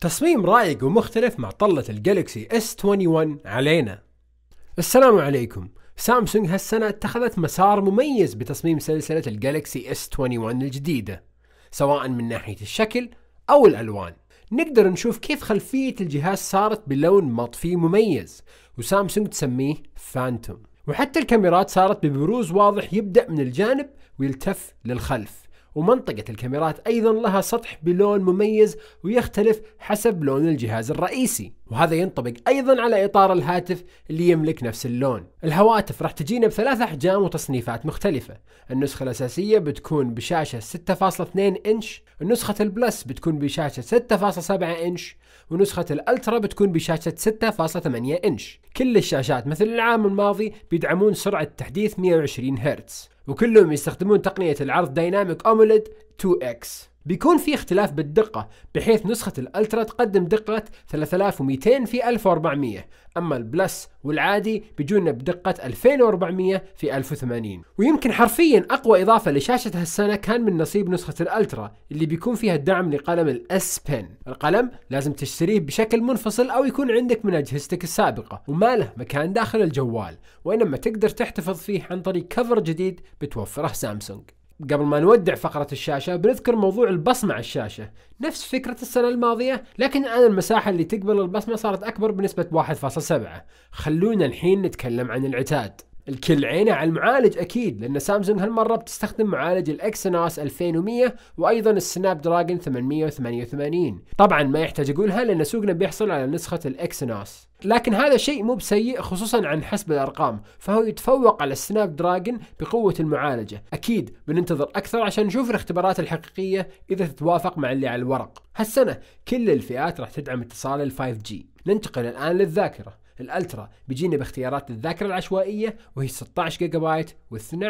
تصميم رايق ومختلف مع طلة الجالكسي S21 علينا السلام عليكم سامسونج هالسنة اتخذت مسار مميز بتصميم سلسلة الجالكسي S21 الجديدة سواء من ناحية الشكل أو الألوان نقدر نشوف كيف خلفية الجهاز صارت بلون مطفي مميز وسامسونج تسميه فانتوم وحتى الكاميرات صارت ببروز واضح يبدأ من الجانب ويلتف للخلف ومنطقة الكاميرات أيضا لها سطح بلون مميز ويختلف حسب لون الجهاز الرئيسي وهذا ينطبق أيضا على إطار الهاتف اللي يملك نفس اللون الهواتف راح تجينا بثلاث أحجام وتصنيفات مختلفة النسخة الأساسية بتكون بشاشة 6.2 إنش النسخة البلس بتكون بشاشة 6.7 إنش ونسخة الألترا بتكون بشاشة 6.8 إنش كل الشاشات مثل العام الماضي بيدعمون سرعة تحديث 120 هرتز وكلهم يستخدمون تقنية العرض دايناميك أوموليد 2X بيكون في اختلاف بالدقة بحيث نسخة الالترا تقدم دقة 3200 في 1400 اما البلس والعادي بيجونا بدقة 2400 في 1080 ويمكن حرفيا اقوى اضافة لشاشة هالسنة كان من نصيب نسخة الالترا اللي بيكون فيها الدعم لقلم الاس بن القلم لازم تشتريه بشكل منفصل او يكون عندك من اجهزتك السابقة وما له مكان داخل الجوال وانما تقدر تحتفظ فيه عن طريق كفر جديد بتوفره سامسونج قبل ما نودع فقرة الشاشة بنذكر موضوع البصمة على الشاشة نفس فكرة السنة الماضية لكن الآن المساحة اللي تقبل البصمة صارت أكبر بنسبة 1.7 خلونا الحين نتكلم عن العتاد الكل عينه على المعالج اكيد لان سامسونج هالمره بتستخدم معالج الاكسينوس 2100 وايضا السناب دراجون 888 طبعا ما يحتاج اقولها لان سوقنا بيحصل على نسخه الاكسينوس لكن هذا شيء مو بسيء خصوصا عن حسب الارقام فهو يتفوق على السناب دراجون بقوه المعالجه اكيد بننتظر اكثر عشان نشوف الاختبارات الحقيقيه اذا تتوافق مع اللي على الورق هالسنه كل الفئات راح تدعم اتصال ال 5G ننتقل الان للذاكره الالترا بيجينا باختيارات الذاكره العشوائيه وهي 16 جيجا بايت و12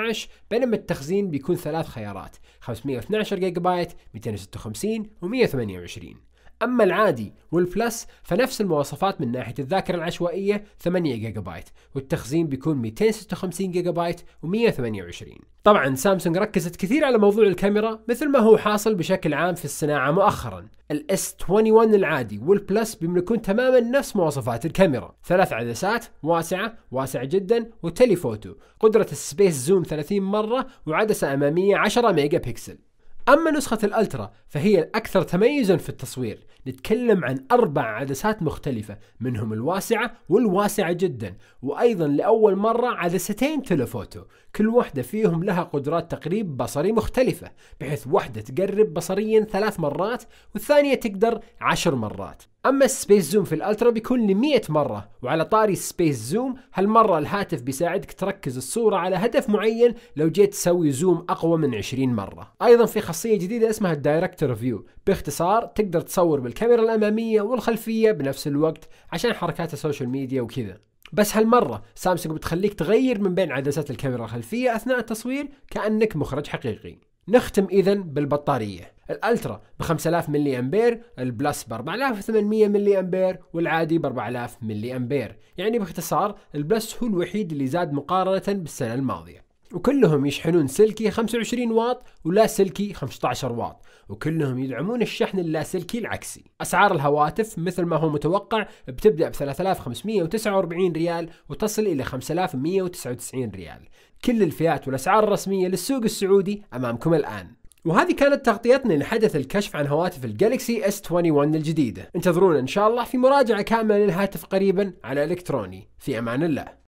بينما التخزين بيكون ثلاث خيارات 512 جيجا بايت 256 و128 أما العادي والبلس فنفس المواصفات من ناحية الذاكرة العشوائية 8 جيجا بايت والتخزين بيكون 256 جيجا بايت و128 طبعا سامسونج ركزت كثير على موضوع الكاميرا مثل ما هو حاصل بشكل عام في الصناعة مؤخرا الاس 21 العادي والبلس بيملكون تماما نفس مواصفات الكاميرا ثلاث عدسات واسعة واسعة جدا وتليفوتو قدرة السبيس زوم 30 مرة وعدسة أمامية 10 ميجا بكسل أما نسخة الألترا فهي الأكثر تميزا في التصوير نتكلم عن أربع عدسات مختلفة منهم الواسعة والواسعة جدا وأيضا لأول مرة عدستين تلفوتو كل واحدة فيهم لها قدرات تقريب بصري مختلفة بحيث واحدة تقرب بصريا ثلاث مرات والثانية تقدر عشر مرات اما السبيس زوم في الالترا بيكون ل 100 مره وعلى طاري السبيس زوم هالمره الهاتف بيساعدك تركز الصوره على هدف معين لو جيت تسوي زوم اقوى من 20 مره ايضا في خاصيه جديده اسمها الدايركتور فيو باختصار تقدر تصور بالكاميرا الاماميه والخلفيه بنفس الوقت عشان حركات السوشيال ميديا وكذا بس هالمرة سامسونج بتخليك تغير من بين عدسات الكاميرا الخلفية أثناء التصوير كأنك مخرج حقيقي نختم إذا بالبطارية الالترا ب 5000 ملي امبير البلس ب 4800 ملي امبير والعادي ب 4000 ملي امبير يعني باختصار البلس هو الوحيد اللي زاد مقارنه بالسنه الماضيه وكلهم يشحنون سلكي 25 واط ولاسلكي 15 واط وكلهم يدعمون الشحن اللاسلكي العكسي أسعار الهواتف مثل ما هو متوقع بتبدأ ب 3549 ريال وتصل إلى 5199 ريال كل الفئات والأسعار الرسمية للسوق السعودي أمامكم الآن وهذه كانت تغطيتنا لحدث الكشف عن هواتف الجالكسي اس 21 الجديدة انتظرونا ان شاء الله في مراجعة كاملة للهاتف قريبا على الكتروني في امان الله